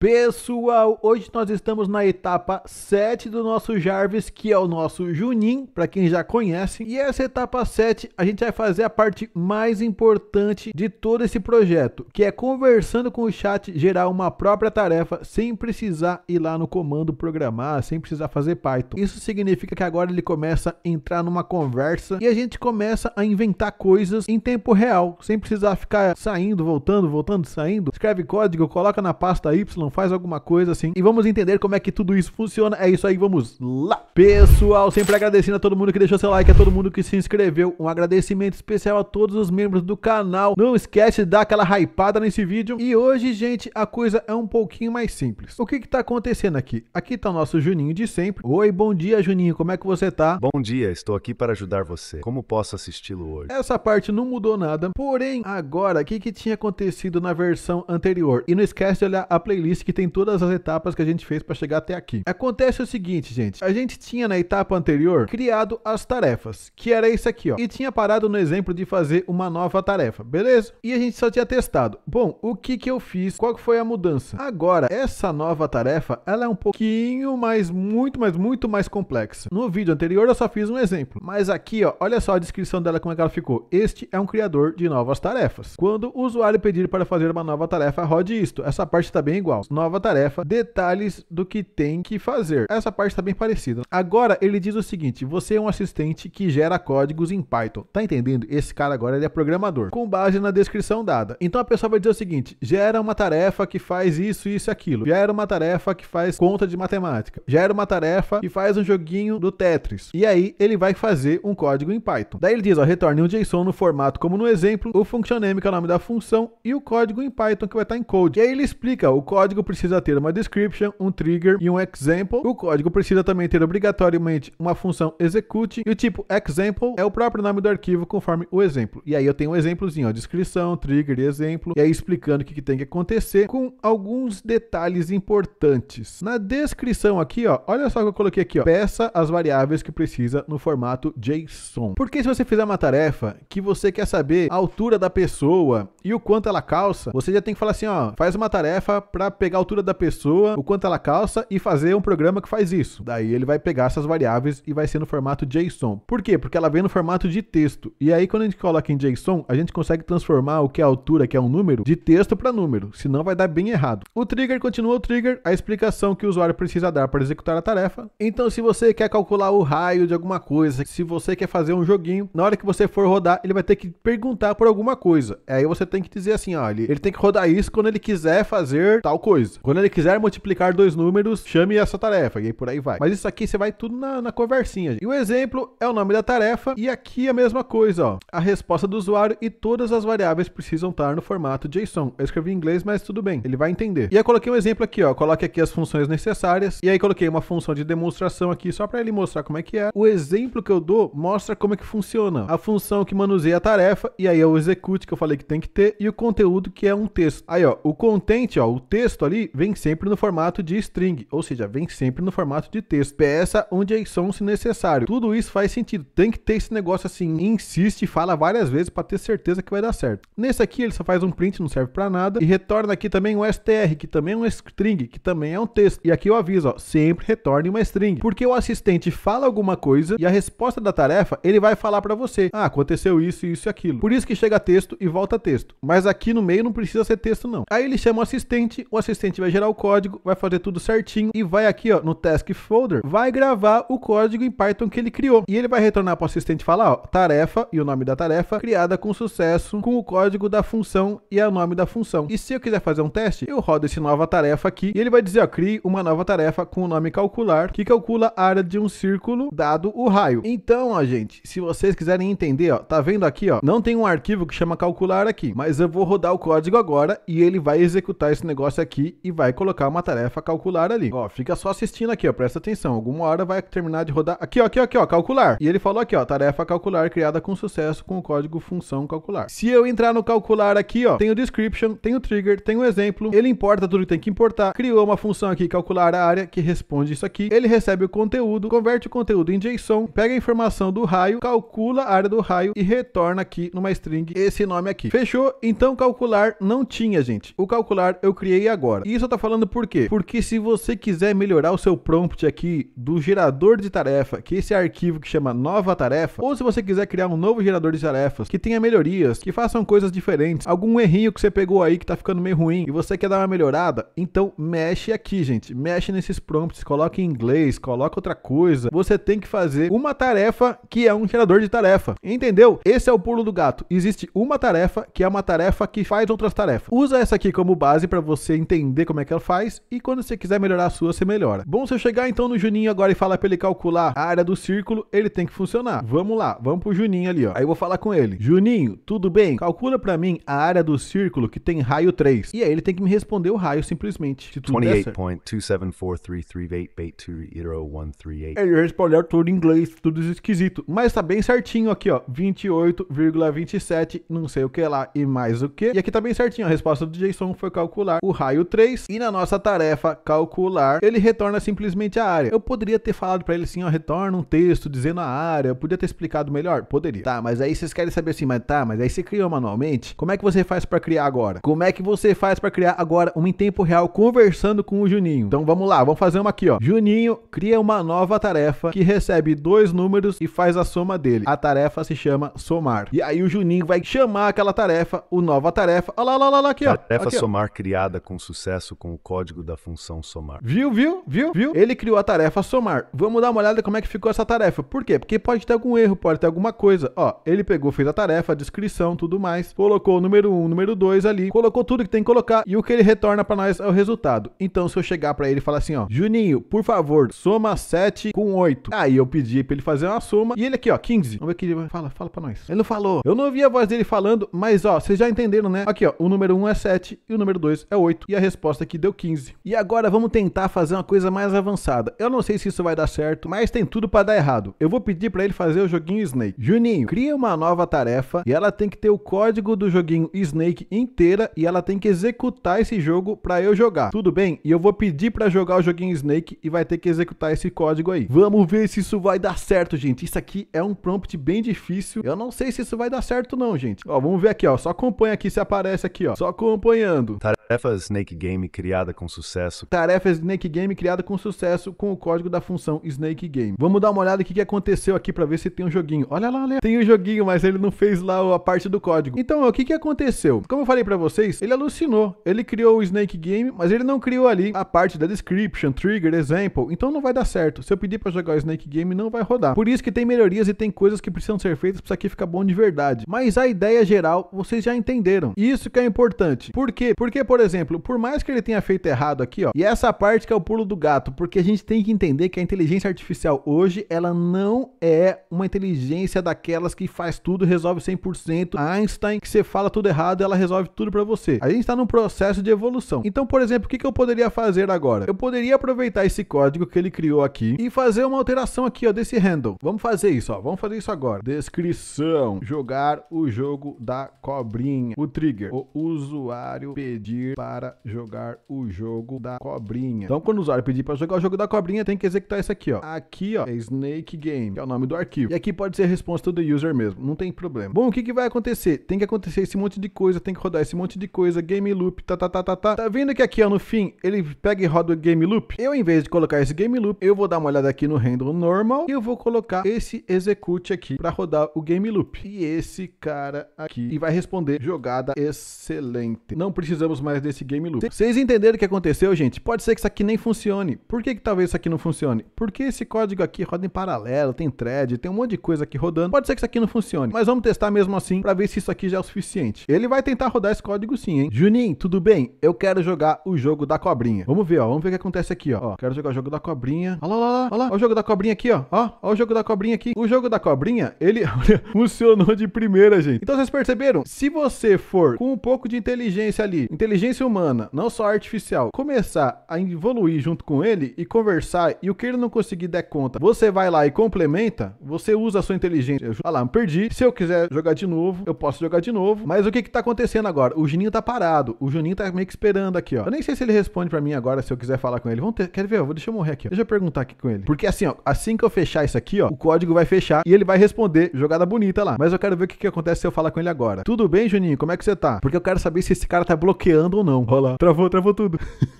Pessoal, hoje nós estamos na etapa 7 do nosso Jarvis, que é o nosso Junin, para quem já conhece. E essa etapa 7, a gente vai fazer a parte mais importante de todo esse projeto, que é conversando com o chat, gerar uma própria tarefa sem precisar ir lá no comando programar, sem precisar fazer Python. Isso significa que agora ele começa a entrar numa conversa e a gente começa a inventar coisas em tempo real, sem precisar ficar saindo, voltando, voltando, saindo. Escreve código, coloca na pasta Y, não faz alguma coisa assim. E vamos entender como é que tudo isso funciona. É isso aí, vamos lá. Pessoal, sempre agradecendo a todo mundo que deixou seu like, a todo mundo que se inscreveu. Um agradecimento especial a todos os membros do canal. Não esquece de dar aquela hypada nesse vídeo. E hoje, gente, a coisa é um pouquinho mais simples. O que que tá acontecendo aqui? Aqui tá o nosso Juninho de sempre. Oi, bom dia, Juninho. Como é que você tá? Bom dia, estou aqui para ajudar você. Como posso assisti-lo hoje? Essa parte não mudou nada. Porém, agora, o que que tinha acontecido na versão anterior? E não esquece de olhar a playlist que tem todas as etapas que a gente fez para chegar até aqui. Acontece o seguinte, gente. A gente tinha na etapa anterior criado as tarefas, que era isso aqui, ó. E tinha parado no exemplo de fazer uma nova tarefa, beleza? E a gente só tinha testado. Bom, o que que eu fiz? Qual foi a mudança? Agora, essa nova tarefa, ela é um pouquinho mais, muito mas muito mais complexa. No vídeo anterior eu só fiz um exemplo, mas aqui, ó, olha só a descrição dela como é que ela ficou. Este é um criador de novas tarefas. Quando o usuário pedir para fazer uma nova tarefa, rode isto. Essa parte está bem igual nova tarefa, detalhes do que tem que fazer. Essa parte está bem parecida. Agora ele diz o seguinte: você é um assistente que gera códigos em Python. Tá entendendo? Esse cara agora ele é programador, com base na descrição dada. Então a pessoa vai dizer o seguinte: gera uma tarefa que faz isso, isso e aquilo. Gera uma tarefa que faz conta de matemática. Gera uma tarefa que faz um joguinho do Tetris. E aí ele vai fazer um código em Python. Daí ele diz: ó, retorne um JSON no formato como no exemplo, o function name que é o nome da função e o código em Python que vai estar tá em code. E aí ele explica o código código precisa ter uma description, um trigger e um example. O código precisa também ter obrigatoriamente uma função execute e o tipo example é o próprio nome do arquivo conforme o exemplo. E aí eu tenho um exemplozinho, ó, descrição, trigger e exemplo, e aí explicando o que, que tem que acontecer com alguns detalhes importantes. Na descrição aqui, ó, olha só o que eu coloquei aqui, ó, peça as variáveis que precisa no formato JSON. Porque se você fizer uma tarefa que você quer saber a altura da pessoa e o quanto ela calça, você já tem que falar assim, ó, faz uma tarefa para pegar pegar a altura da pessoa, o quanto ela calça e fazer um programa que faz isso. Daí ele vai pegar essas variáveis e vai ser no formato JSON. Por quê? Porque ela vem no formato de texto. E aí quando a gente coloca em JSON, a gente consegue transformar o que é altura, que é um número, de texto para número, senão vai dar bem errado. O trigger continua o trigger, a explicação que o usuário precisa dar para executar a tarefa. Então se você quer calcular o raio de alguma coisa, se você quer fazer um joguinho, na hora que você for rodar, ele vai ter que perguntar por alguma coisa. Aí você tem que dizer assim, olha, ele tem que rodar isso quando ele quiser fazer tal coisa coisa. Quando ele quiser multiplicar dois números, chame essa tarefa. E aí por aí vai. Mas isso aqui você vai tudo na, na conversinha. E o exemplo é o nome da tarefa. E aqui é a mesma coisa, ó. A resposta do usuário e todas as variáveis precisam estar no formato JSON. Eu escrevi em inglês, mas tudo bem. Ele vai entender. E aí coloquei um exemplo aqui, ó. Coloque aqui as funções necessárias. E aí coloquei uma função de demonstração aqui só para ele mostrar como é que é. O exemplo que eu dou mostra como é que funciona. A função que manuseia a tarefa. E aí é o execute que eu falei que tem que ter. E o conteúdo que é um texto. Aí, ó. O content, ó. O texto, ó ali vem sempre no formato de string, ou seja, vem sempre no formato de texto. Peça um é JSON se necessário. Tudo isso faz sentido. Tem que ter esse negócio assim, insiste, fala várias vezes para ter certeza que vai dar certo. Nesse aqui ele só faz um print, não serve para nada, e retorna aqui também um str, que também é um string, que também é um texto. E aqui eu aviso, ó, sempre retorne uma string, porque o assistente fala alguma coisa e a resposta da tarefa, ele vai falar para você. Ah, aconteceu isso, isso e aquilo. Por isso que chega texto e volta texto. Mas aqui no meio não precisa ser texto não. Aí ele chama o assistente, o assistente assistente vai gerar o código, vai fazer tudo certinho e vai aqui ó, no task folder, vai gravar o código em Python que ele criou. E ele vai retornar para o assistente falar ó, tarefa e o nome da tarefa criada com sucesso com o código da função e o nome da função. E se eu quiser fazer um teste, eu rodo esse nova tarefa aqui e ele vai dizer ó, crie uma nova tarefa com o nome calcular que calcula a área de um círculo dado o raio. Então ó gente, se vocês quiserem entender ó, tá vendo aqui ó, não tem um arquivo que chama calcular aqui, mas eu vou rodar o código agora e ele vai executar esse negócio aqui aqui e vai colocar uma tarefa calcular ali. Ó, fica só assistindo aqui, ó, presta atenção. Alguma hora vai terminar de rodar. Aqui, ó, aqui, ó, aqui, ó, calcular. E ele falou aqui, ó, tarefa calcular criada com sucesso com o código função calcular. Se eu entrar no calcular aqui, ó, tem o description, tem o trigger, tem o exemplo, ele importa tudo que tem que importar, criou uma função aqui calcular a área que responde isso aqui, ele recebe o conteúdo, converte o conteúdo em JSON, pega a informação do raio, calcula a área do raio e retorna aqui numa string esse nome aqui. Fechou? Então calcular não tinha, gente. O calcular eu criei agora agora. E isso eu tô falando por quê? Porque se você quiser melhorar o seu prompt aqui do gerador de tarefa, que esse arquivo que chama nova tarefa, ou se você quiser criar um novo gerador de tarefas que tenha melhorias, que façam coisas diferentes, algum errinho que você pegou aí que tá ficando meio ruim e você quer dar uma melhorada, então mexe aqui, gente. Mexe nesses prompts, coloca em inglês, coloca outra coisa. Você tem que fazer uma tarefa que é um gerador de tarefa. Entendeu? Esse é o pulo do gato. Existe uma tarefa que é uma tarefa que faz outras tarefas. Usa essa aqui como base para você entender entender como é que ela faz e quando você quiser melhorar a sua, você melhora. Bom, se eu chegar então no Juninho agora e falar para ele calcular a área do círculo, ele tem que funcionar. Vamos lá, vamos pro Juninho ali, ó. Aí eu vou falar com ele. Juninho, tudo bem? Calcula para mim a área do círculo que tem raio 3. E aí ele tem que me responder o raio simplesmente. 28.274338820138 Ele respondeu tudo em inglês, tudo esquisito, mas tá bem certinho aqui, ó. 28,27, não sei o que lá e mais o que. E aqui tá bem certinho, a resposta do Jason foi calcular o raio 3, e na nossa tarefa calcular, ele retorna simplesmente a área. Eu poderia ter falado para ele assim, ó, retorna um texto dizendo a área, eu podia ter explicado melhor? Poderia. Tá, mas aí vocês querem saber assim, mas tá, mas aí você criou manualmente? Como é que você faz para criar agora? Como é que você faz para criar agora uma em tempo real conversando com o Juninho? Então vamos lá, vamos fazer uma aqui, ó. Juninho cria uma nova tarefa que recebe dois números e faz a soma dele. A tarefa se chama somar. E aí o Juninho vai chamar aquela tarefa, o nova tarefa. Olha lá, olha lá, olha lá aqui, ó. Tarefa aqui, somar ó. criada com sucesso sucesso com o código da função somar. Viu, viu, viu, viu? Ele criou a tarefa somar. Vamos dar uma olhada como é que ficou essa tarefa. Por quê? Porque pode ter algum erro, pode ter alguma coisa. Ó, ele pegou, fez a tarefa, a descrição, tudo mais, colocou o número 1, um, número 2 ali, colocou tudo que tem que colocar e o que ele retorna para nós é o resultado. Então, se eu chegar para ele e falar assim, ó, Juninho, por favor, soma 7 com 8. Aí eu pedi para ele fazer uma soma e ele aqui, ó, 15. Vamos ver o que ele vai Fala, fala para nós. Ele não falou. Eu não ouvi a voz dele falando, mas ó, vocês já entenderam, né? Aqui, ó, o número 1 um é 7 e o número 2 é 8 e a resposta aqui deu 15. E agora vamos tentar fazer uma coisa mais avançada. Eu não sei se isso vai dar certo, mas tem tudo para dar errado. Eu vou pedir para ele fazer o joguinho Snake. Juninho, cria uma nova tarefa e ela tem que ter o código do joguinho Snake inteira e ela tem que executar esse jogo para eu jogar. Tudo bem? E eu vou pedir para jogar o joguinho Snake e vai ter que executar esse código aí. Vamos ver se isso vai dar certo, gente. Isso aqui é um prompt bem difícil. Eu não sei se isso vai dar certo não, gente. Ó, vamos ver aqui, ó. Só acompanha aqui se aparece aqui, ó. Só acompanhando. Tarefa Snake Game criada com sucesso. Tarefa Snake Game criada com sucesso com o código da função Snake Game. Vamos dar uma olhada o que aconteceu aqui para ver se tem um joguinho. Olha lá, olha. tem um joguinho, mas ele não fez lá a parte do código. Então, o que que aconteceu? Como eu falei para vocês, ele alucinou. Ele criou o Snake Game, mas ele não criou ali a parte da description, trigger, example. Então não vai dar certo. Se eu pedir para jogar o Snake Game, não vai rodar. Por isso que tem melhorias e tem coisas que precisam ser feitas para isso aqui ficar bom de verdade. Mas a ideia geral vocês já entenderam. Isso que é importante. Por quê? Porque, por exemplo, por mais mais que ele tenha feito errado aqui, ó, e essa parte que é o pulo do gato, porque a gente tem que entender que a inteligência artificial hoje, ela não é uma inteligência daquelas que faz tudo, resolve 100%. Einstein, que você fala tudo errado, ela resolve tudo para você. A gente está num processo de evolução. Então, por exemplo, o que, que eu poderia fazer agora? Eu poderia aproveitar esse código que ele criou aqui e fazer uma alteração aqui, ó, desse handle. Vamos fazer isso, ó. Vamos fazer isso agora. Descrição. Jogar o jogo da cobrinha. O trigger. O usuário pedir para jogar o jogo da cobrinha. Então, quando o usuário pedir para jogar o jogo da cobrinha, tem que executar isso aqui, ó. Aqui, ó, é Snake Game, que é o nome do arquivo. E aqui pode ser a resposta do user mesmo, não tem problema. Bom, o que, que vai acontecer? Tem que acontecer esse monte de coisa, tem que rodar esse monte de coisa, game loop, tá, tá, tá, tá, tá. Tá vendo que aqui, ó, no fim, ele pega e roda o game loop? Eu, em vez de colocar esse game loop, eu vou dar uma olhada aqui no handle normal e eu vou colocar esse execute aqui para rodar o game loop. E esse cara aqui, e vai responder jogada excelente. Não precisamos mais desse game loop tudo. Vocês entenderam o que aconteceu, gente? Pode ser que isso aqui nem funcione. Por que, que talvez isso aqui não funcione? Porque esse código aqui roda em paralelo, tem thread, tem um monte de coisa aqui rodando. Pode ser que isso aqui não funcione, mas vamos testar mesmo assim para ver se isso aqui já é o suficiente. Ele vai tentar rodar esse código sim, hein? Juninho, tudo bem? Eu quero jogar o jogo da cobrinha. Vamos ver, ó. Vamos ver o que acontece aqui, ó. quero jogar o jogo da cobrinha. Olha lá, olha lá, olha lá. o jogo da cobrinha aqui, ó. Ó, ó o jogo da cobrinha aqui. O jogo da cobrinha, ele funcionou de primeira, gente. Então vocês perceberam? Se você for com um pouco de inteligência ali, inteligência humana, não só artificial, começar a evoluir junto com ele e conversar e o que ele não conseguir der conta, você vai lá e complementa, você usa a sua inteligência. Olha, ah, lá, perdi. Se eu quiser jogar de novo, eu posso jogar de novo. Mas o que que tá acontecendo agora? O Juninho tá parado. O Juninho tá meio que esperando aqui, ó. Eu nem sei se ele responde para mim agora, se eu quiser falar com ele. Vamos ter... Quer ver? Eu vou deixar eu morrer aqui, ó. Deixa eu perguntar aqui com ele. Porque assim, ó, assim que eu fechar isso aqui, ó, o código vai fechar e ele vai responder jogada bonita lá. Mas eu quero ver o que que acontece se eu falar com ele agora. Tudo bem, Juninho? Como é que você tá? Porque eu quero saber se esse cara tá bloqueando ou não. Olha lá. Travou, travou tudo.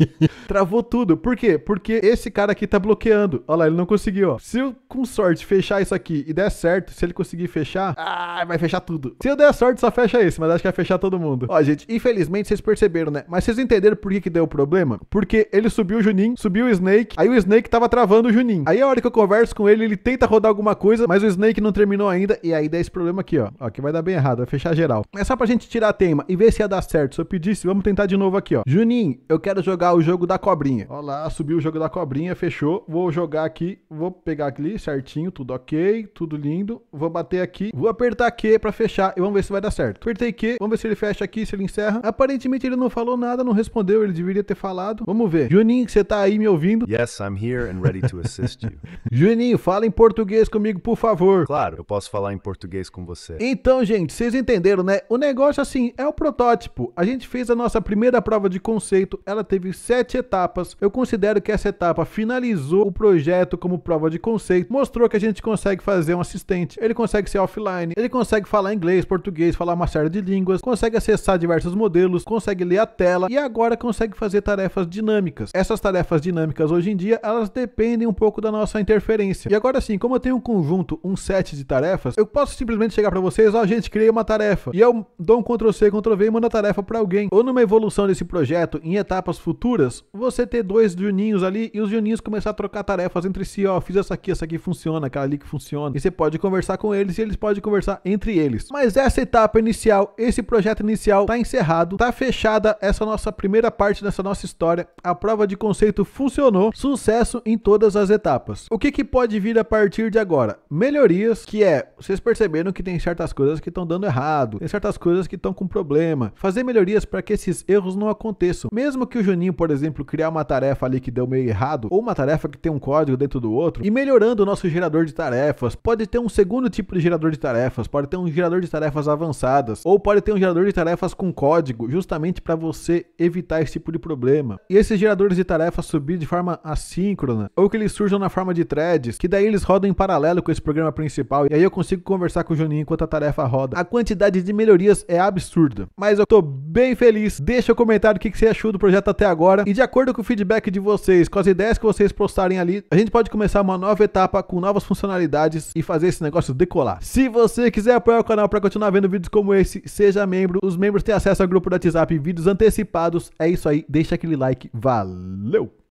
travou tudo. Por quê? Porque esse cara aqui tá bloqueando. Olha lá, ele não conseguiu, ó. Se eu, com sorte, fechar isso aqui, aqui e der certo, se ele conseguir fechar, ah, vai fechar tudo. Se eu der sorte, só fecha esse, mas acho que vai fechar todo mundo. Ó, gente, infelizmente vocês perceberam, né? Mas vocês entenderam por que, que deu o problema? Porque ele subiu o Juninho, subiu o Snake, aí o Snake tava travando o Juninho. Aí a hora que eu converso com ele, ele tenta rodar alguma coisa, mas o Snake não terminou ainda, e aí dá esse problema aqui, ó. Ó, que vai dar bem errado, vai fechar geral. É só pra gente tirar a tema e ver se ia dar certo. Se eu pedisse, vamos tentar de novo aqui, ó. Juninho, eu quero jogar o jogo da cobrinha. Ó lá, subiu o jogo da cobrinha, fechou. Vou jogar aqui, vou pegar aqui certinho, tudo ok tudo lindo. Vou bater aqui, vou apertar Q para fechar e vamos ver se vai dar certo. Apertei Q, vamos ver se ele fecha aqui, se ele encerra. Aparentemente ele não falou nada, não respondeu, ele deveria ter falado. Vamos ver. Juninho, você tá aí me ouvindo? Yes, I'm here and ready to assist you. Juninho, fala em português comigo, por favor. Claro, eu posso falar em português com você. Então, gente, vocês entenderam, né? O negócio assim é o protótipo. A gente fez a nossa primeira prova de conceito, ela teve sete etapas. Eu considero que essa etapa finalizou o projeto como prova de conceito, mostrou que a gente consegue consegue fazer um assistente, ele consegue ser offline, ele consegue falar inglês, português, falar uma série de línguas, consegue acessar diversos modelos, consegue ler a tela e agora consegue fazer tarefas dinâmicas. Essas tarefas dinâmicas hoje em dia, elas dependem um pouco da nossa interferência. E agora sim, como eu tenho um conjunto, um set de tarefas, eu posso simplesmente chegar para vocês, ó, oh, gente, criei uma tarefa e eu dou um Ctrl C, Ctrl V e mando a tarefa para alguém. Ou numa evolução desse projeto, em etapas futuras, você ter dois Juninhos ali e os Juninhos começar a trocar tarefas entre si, ó, oh, fiz essa aqui, essa aqui funciona, aquela ali que funciona funciona. E você pode conversar com eles e eles podem conversar entre eles. Mas essa etapa inicial, esse projeto inicial tá encerrado, tá fechada essa nossa primeira parte dessa nossa história. A prova de conceito funcionou, sucesso em todas as etapas. O que que pode vir a partir de agora? Melhorias, que é, vocês perceberam que tem certas coisas que estão dando errado, tem certas coisas que estão com problema. Fazer melhorias para que esses erros não aconteçam. Mesmo que o Juninho, por exemplo, criar uma tarefa ali que deu meio errado, ou uma tarefa que tem um código dentro do outro, e melhorando o nosso gerador de tarefas tarefas, pode ter um segundo tipo de gerador de tarefas, pode ter um gerador de tarefas avançadas, ou pode ter um gerador de tarefas com código, justamente para você evitar esse tipo de problema. E esses geradores de tarefas subir de forma assíncrona, ou que eles surjam na forma de threads, que daí eles rodam em paralelo com esse programa principal, e aí eu consigo conversar com o Juninho enquanto a tarefa roda. A quantidade de melhorias é absurda, mas eu tô bem feliz. Deixa o comentário o que, que você achou do projeto até agora, e de acordo com o feedback de vocês, com as ideias que vocês postarem ali, a gente pode começar uma nova etapa com novas funcionalidades e fazer esse negócio decolar. Se você quiser apoiar o canal para continuar vendo vídeos como esse, seja membro. Os membros têm acesso ao grupo do WhatsApp e vídeos antecipados. É isso aí, deixa aquele like. Valeu!